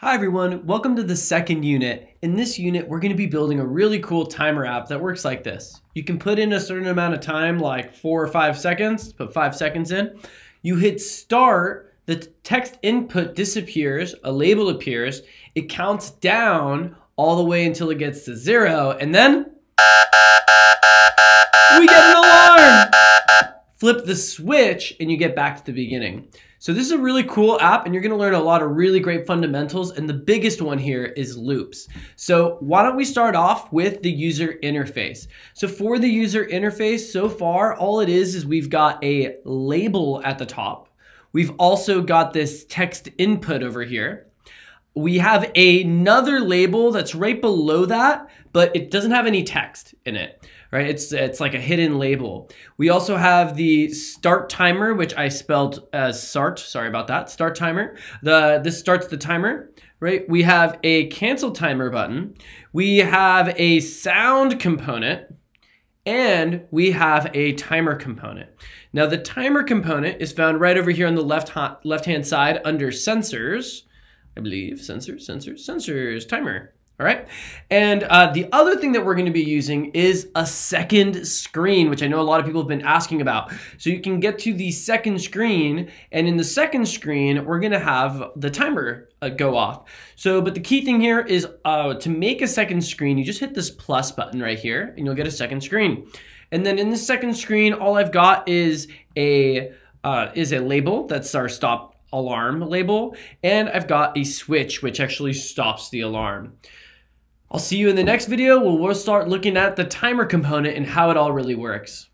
Hi everyone, welcome to the second unit. In this unit, we're gonna be building a really cool timer app that works like this. You can put in a certain amount of time, like four or five seconds, put five seconds in. You hit start, the text input disappears, a label appears, it counts down all the way until it gets to zero, and then we get an alarm! Flip the switch and you get back to the beginning. So this is a really cool app and you're gonna learn a lot of really great fundamentals and the biggest one here is loops. So why don't we start off with the user interface. So for the user interface so far, all it is is we've got a label at the top. We've also got this text input over here we have another label that's right below that, but it doesn't have any text in it, right? It's, it's like a hidden label. We also have the start timer, which I spelled as start, sorry about that, start timer. The, this starts the timer, right? We have a cancel timer button. We have a sound component and we have a timer component. Now the timer component is found right over here on the left, left hand side under sensors. I believe. Sensors, sensors, sensors, timer. All right. And uh, the other thing that we're going to be using is a second screen, which I know a lot of people have been asking about. So you can get to the second screen and in the second screen, we're going to have the timer uh, go off. So, but the key thing here is uh, to make a second screen, you just hit this plus button right here and you'll get a second screen. And then in the second screen, all I've got is a, uh, is a label. That's our stop alarm label, and I've got a switch which actually stops the alarm. I'll see you in the next video where we'll start looking at the timer component and how it all really works.